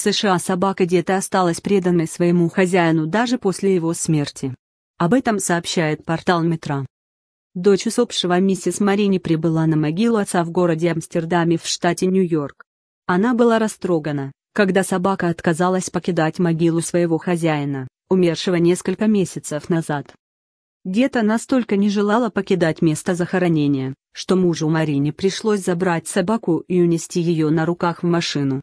США собака Дета осталась преданной своему хозяину даже после его смерти. Об этом сообщает портал Метро. Дочь усопшего миссис Марини прибыла на могилу отца в городе Амстердаме в штате Нью-Йорк. Она была растрогана, когда собака отказалась покидать могилу своего хозяина, умершего несколько месяцев назад. Дета настолько не желала покидать место захоронения, что мужу Марине пришлось забрать собаку и унести ее на руках в машину,